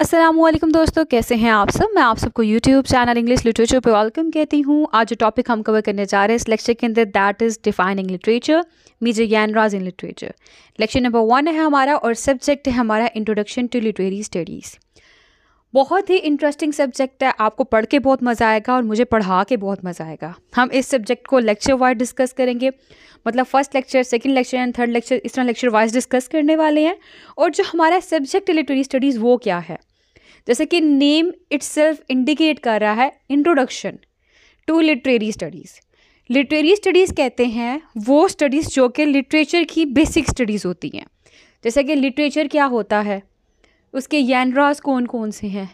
असलम दोस्तों कैसे हैं आप सब मैं आप सबको यूट्यूब चैनल इंग्लिश लिटरेचर पर वेलकम कहती हूँ आज जो टॉपिक हम कवर करने जा रहे हैं इस लेक्चर के अंदर that is defining literature major genres in literature lecture number one है हमारा और सब्जेक्ट है हमारा इंट्रोडक्शन टू लिटरेरी स्टडीज़ बहुत ही इंटरेस्टिंग सब्जेक्ट है आपको पढ़ के बहुत मज़ा आएगा और मुझे पढ़ा के बहुत मज़ा आएगा हम इस सब्जेक्ट को लेक्चर वाइज डिस्कस करेंगे मतलब first lecture second lecture and third lecture इस तरह लेक्चर वाइज डिस्कस करने वाले हैं और जो हमारा सब्जेक्ट लिटरेरी स्टडीज़ वो क्या है जैसे कि नेम इट्स इंडिकेट कर रहा है introduction to literary studies literary studies कहते हैं वो स्टडीज़ जो कि लिटरेचर की बेसिक स्टडीज़ होती हैं जैसे कि लिटरेचर क्या होता है उसके यनराज कौन कौन से हैं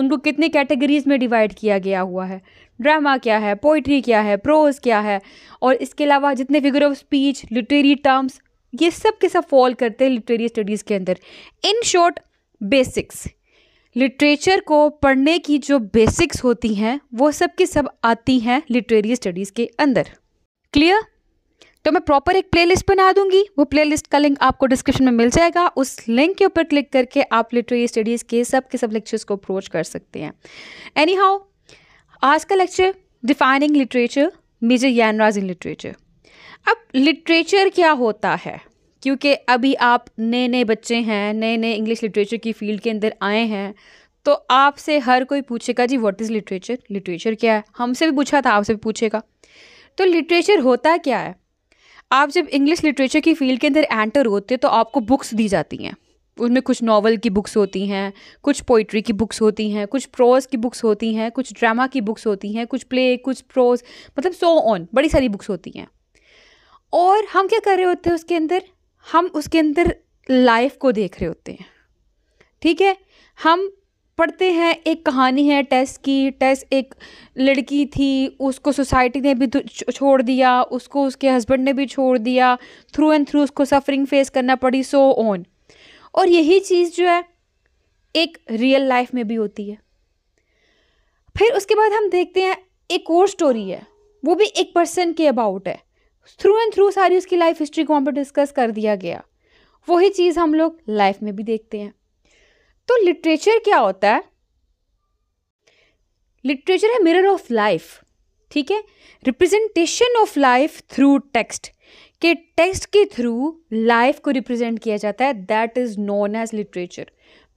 उनको कितने कैटेगरीज़ में डिवाइड किया गया हुआ है ड्रामा क्या है पोइट्री क्या है प्रोज क्या है और इसके अलावा जितने figure of speech literary terms ये सब के सब फॉल करते हैं लिटरेरी स्टडीज़ के अंदर इन शॉर्ट बेसिक्स लिटरेचर को पढ़ने की जो बेसिक्स होती हैं वो सब के सब आती हैं लिटरेरी स्टडीज़ के अंदर क्लियर तो मैं प्रॉपर एक प्लेलिस्ट बना दूंगी वो प्लेलिस्ट का लिंक आपको डिस्क्रिप्शन में मिल जाएगा उस लिंक के ऊपर क्लिक करके आप लिटरेरी स्टडीज़ के सब के सब लेक्चर्स को अप्रोच कर सकते हैं एनी हाउ आज का lecture defining literature major genres in literature अब लिटरेचर क्या होता है क्योंकि अभी आप नए नए बच्चे हैं नए नए इंग्लिश लिटरेचर की फील्ड के अंदर आए हैं तो आपसे हर कोई पूछेगा जी व्हाट इज़ लिटरेचर लिटरेचर क्या है हमसे भी पूछा था आपसे भी पूछेगा तो लिटरेचर होता क्या है आप जब इंग्लिश लिटरेचर की फील्ड के अंदर एंटर होते हैं तो आपको बुक्स दी जाती हैं उनमें कुछ नावल की बुक्स होती हैं कुछ पोइट्री की बुक्स होती हैं कुछ प्रोज की बुक्स होती हैं कुछ ड्रामा की बुक्स होती हैं कुछ प्ले कुछ प्रोज मतलब सो ऑन बड़ी सारी बुक्स होती हैं और हम क्या कर रहे होते हैं उसके अंदर हम उसके अंदर लाइफ को देख रहे होते हैं ठीक है हम पढ़ते हैं एक कहानी है टेस की टेस एक लड़की थी उसको सोसाइटी ने भी छोड़ दिया उसको उसके हस्बैंड ने भी छोड़ दिया थ्रू एंड थ्रू उसको सफरिंग फेस करना पड़ी सो ऑन और यही चीज़ जो है एक रियल लाइफ में भी होती है फिर उसके बाद हम देखते हैं एक और स्टोरी है वो भी एक पर्सन के अबाउट है थ्रू एंड थ्रू सारी उसकी लाइफ हिस्ट्री को वहाँ पर डिस्कस कर दिया गया वही चीज़ हम लोग लाइफ में भी देखते हैं तो लिटरेचर क्या होता है लिटरेचर है मिरर ऑफ लाइफ ठीक है representation of life through text के टेक्स्ट के थ्रू लाइफ को रिप्रेजेंट किया जाता है that is known as literature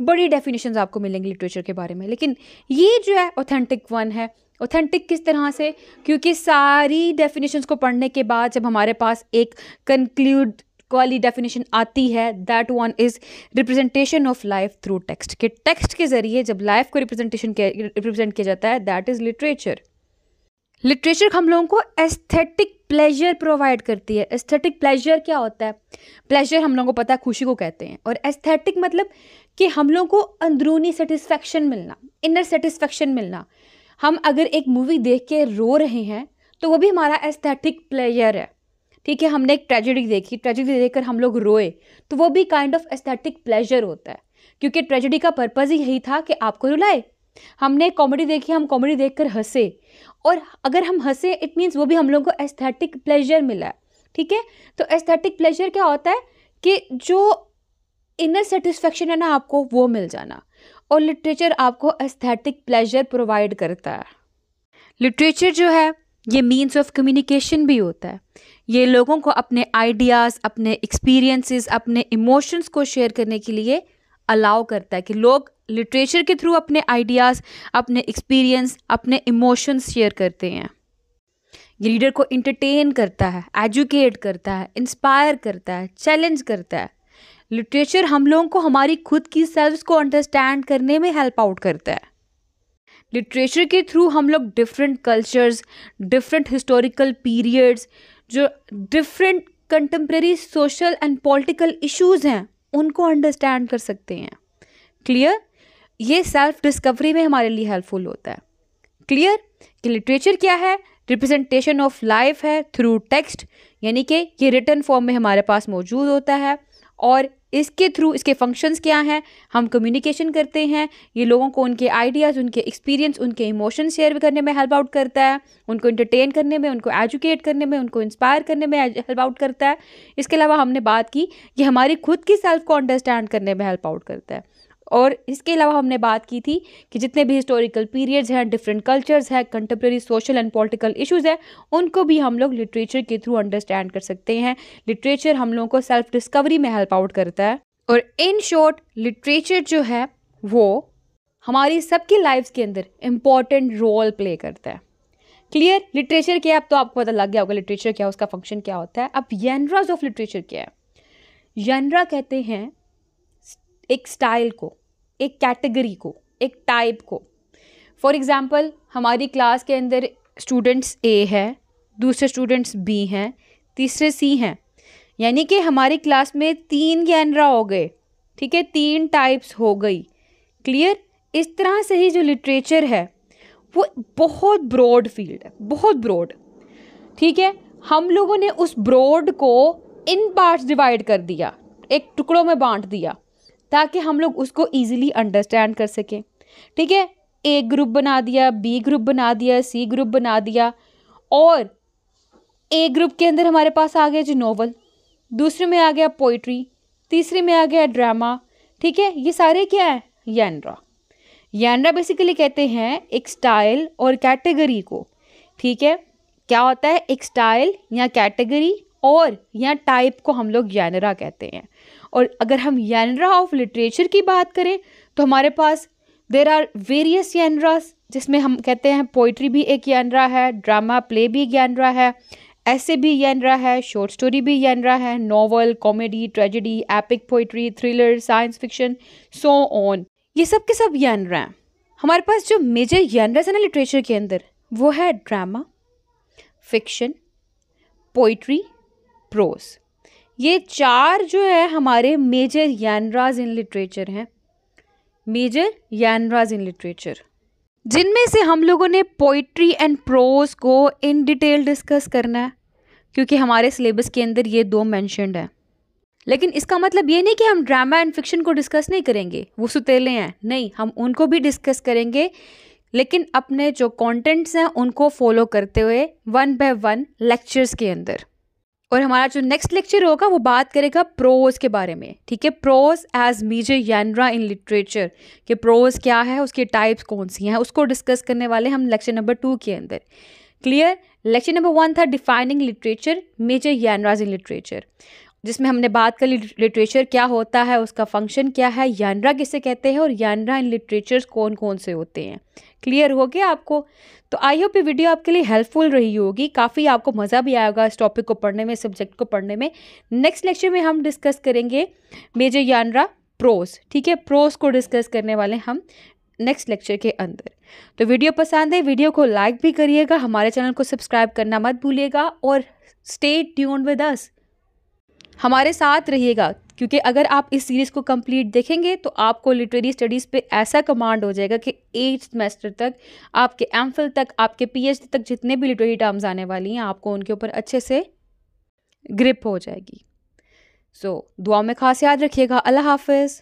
बड़ी डेफिनेशंस आपको मिलेंगे लिटरेचर के बारे में लेकिन ये जो है ऑथेंटिक वन है ऑथेंटिक किस तरह से क्योंकि सारी डेफिनेशंस को पढ़ने के बाद जब हमारे पास एक कंक्लूड वाली डेफिनेशन आती है that one is representation of life through text के टेक्स्ट के ज़रिए जब लाइफ को रिप्रेजेंटेशन रिप्रेजेंट किया जाता है दैट इज़ लिटरेचर लिटरेचर हम लोगों को एस्थेटिक प्लेजर प्रोवाइड करती है एस्थेटिक प्लेजर क्या होता है प्लेजर हम लोगों को पता है खुशी को कहते हैं और एस्थेटिक मतलब कि हम लोगों को अंदरूनी सेटिस्फैक्शन मिलना इनर सेटिस्फैक्शन मिलना हम अगर एक मूवी देख के रो रहे हैं तो वो भी हमारा एस्थेटिक प्लेजर है ठीक है हमने एक ट्रेजेडी देखी ट्रेजेडी देखकर हम लोग रोए तो वो भी काइंड ऑफ एस्थेटिक प्लेजर होता है क्योंकि ट्रेजेडी का पर्पज़ ही यही था कि आपको रुलाए हमने कॉमेडी देखी हम कॉमेडी देखकर हंसे और अगर हम हंसे इट मीन्स वो भी हम लोग को एस्थेटिक प्लेजर मिला ठीक है तो एस्थेटिक प्लेजर क्या होता है कि जो इनर सेटिस्फेक्शन है ना आपको वो मिल जाना और लिटरेचर आपको एस्थेटिक प्लेजर प्रोवाइड करता है लिटरेचर जो है ये मीन्स ऑफ कम्युनिकेशन भी होता है ये लोगों को अपने आइडियाज़ अपने एक्सपीरियंसेस अपने इमोशंस को शेयर करने के लिए अलाउ करता है कि लोग लिटरेचर के थ्रू अपने आइडियाज़ अपने एक्सपीरियंस अपने इमोशंस शेयर करते हैं ये रीडर को इंटरटेन करता है एजुकेट करता है इंस्पायर करता है चैलेंज करता है लिटरेचर हम लोगों को हमारी खुद की सेल्फ को अंडरस्टैंड करने में हेल्प आउट करता है लिटरेचर के थ्रू हम लोग different cultures different historical periods जो different contemporary social and political issues हैं उनको अंडरस्टैंड कर सकते हैं क्लियर ये सेल्फ डिस्कवरी में हमारे लिए हेल्पफुल होता है क्लियर कि लिटरेचर क्या है रिप्रेजेंटेशन ऑफ लाइफ है थ्रू टेक्स्ट यानी कि ये रिटर्न फॉर्म में हमारे पास मौजूद होता है और इसके थ्रू इसके फंक्शंस क्या हैं हम कम्युनिकेशन करते हैं ये लोगों को उनके आइडियाज़ उनके एक्सपीरियंस उनके इमोशन शेयर करने में हेल्प आउट करता है उनको इंटरटेन करने में उनको एजुकेट करने में उनको इंस्पायर करने में हेल्प आउट करता है इसके अलावा हमने बात की ये हमारी खुद की सेल्फ को अंडरस्टैंड करने में हेल्प आउट करता है और इसके अलावा हमने बात की थी कि जितने भी हिस्टोरिकल पीरियड्स हैं डिफरेंट कल्चर्स हैं contemporary social and political issues हैं उनको भी हम लोग लिटरेचर के थ्रू अंडरस्टैंड कर सकते हैं लिटरेचर हम लोगों को सेल्फ डिस्कवरी में हेल्प आउट करता है और इन शॉर्ट लिटरेचर जो है वो हमारी सबकी लाइफ के अंदर इम्पॉर्टेंट रोल प्ले करता है क्लियर लिटरेचर क्या है अब तो आपको पता लग गया होगा लिटरेचर क्या है उसका फंक्शन क्या होता है अब येनराज ऑफ लिटरेचर क्या है यनरा कहते हैं एक स्टाइल को एक कैटेगरी को एक टाइप को फॉर एग्ज़ाम्पल हमारी क्लास के अंदर स्टूडेंट्स ए है दूसरे स्टूडेंट्स बी हैं तीसरे सी हैं यानी कि हमारी क्लास में तीन गैनरा हो गए ठीक है तीन टाइप्स हो गई क्लियर इस तरह से ही जो लिटरेचर है वो बहुत ब्रॉड फील्ड है बहुत ब्रॉड ठीक है हम लोगों ने उस ब्रॉड को इन पार्ट्स डिवाइड कर दिया एक टुकड़ों में बांट दिया ताकि हम लोग उसको ईजिली अंडरस्टैंड कर सकें ठीक है ए ग्रुप बना दिया बी ग्रुप बना दिया सी ग्रुप बना दिया और ए ग्रुप के अंदर हमारे पास आ गया जी नॉवल दूसरे में आ गया पोइट्री तीसरे में आ गया ड्रामा ठीक है ये सारे क्या हैं यानरा यानरा बेसिकली कहते हैं एक स्टाइल और कैटेगरी को ठीक है क्या होता है एक स्टाइल या कैटेगरी और या टाइप को हम लोग यानरा कहते हैं और अगर हम यानरा ऑफ लिटरेचर की बात करें तो हमारे पास देर आर वेरियस यानरास जिसमें हम कहते हैं पोइट्री भी एक यानरा है ड्रामा प्ले भी एक यानरा है ऐसे भी यानरा है शॉर्ट स्टोरी भी यानरा है novel comedy tragedy epic poetry thriller science fiction so on ये सब के सब यानरा हैं हमारे पास जो मेजर यानराज है ना लिटरेचर के अंदर वो है ड्रामा फिक्शन पोइट्री प्रोस ये चार जो है हमारे मेजर यानराज इन लिटरेचर हैं मेजर यानराज इन लिटरेचर जिनमें से हम लोगों ने पोइट्री एंड प्रोज को इन डिटेल डिस्कस करना है क्योंकि हमारे सिलेबस के अंदर ये दो मैंशनड हैं लेकिन इसका मतलब ये नहीं कि हम ड्रामा एंड फिक्शन को डिस्कस नहीं करेंगे वो सुतेले हैं नहीं हम उनको भी डिस्कस करेंगे लेकिन अपने जो कंटेंट्स हैं उनको फॉलो करते हुए वन बाय वन लेक्चर्स के अंदर और हमारा जो नेक्स्ट लेक्चर होगा वो बात करेगा प्रोज के बारे में ठीक है prose as major genre in literature कि प्रोज क्या है उसके टाइप्स कौन सी हैं उसको डिस्कस करने वाले हम लेक्चर नंबर टू के अंदर क्लियर लेक्चर नंबर वन था defining literature major genres in literature जिसमें हमने बात कर ली लिटरेचर क्या होता है उसका फंक्शन क्या है यानरा किसे कहते हैं और यानरा इन लिटरेचर्स कौन कौन से होते हैं क्लियर हो गया आपको तो आई होप ये वीडियो आपके लिए हेल्पफुल रही होगी काफ़ी आपको मज़ा भी आएगा इस टॉपिक को पढ़ने में सब्जेक्ट को पढ़ने में नेक्स्ट लेक्चर में हम डिस्कस करेंगे मेजर यानरा प्रोस ठीक है प्रोस को डिस्कस करने वाले हम नेक्स्ट लेक्चर के अंदर तो वीडियो पसंद है वीडियो को लाइक भी करिएगा हमारे चैनल को सब्सक्राइब करना मत भूलिएगा और स्टे ट्यून विद अस हमारे साथ रहिएगा क्योंकि अगर आप इस सीरीज़ को कंप्लीट देखेंगे तो आपको लिटरेरी स्टडीज़ पे ऐसा कमांड हो जाएगा कि एट सेमेस्टर तक आपके एम तक आपके पी तक जितने भी लिटरेरी टर्म्स आने वाली हैं आपको उनके ऊपर अच्छे से ग्रिप हो जाएगी सो so, दुआ में खास याद रखिएगा अल्लाह हाफिज़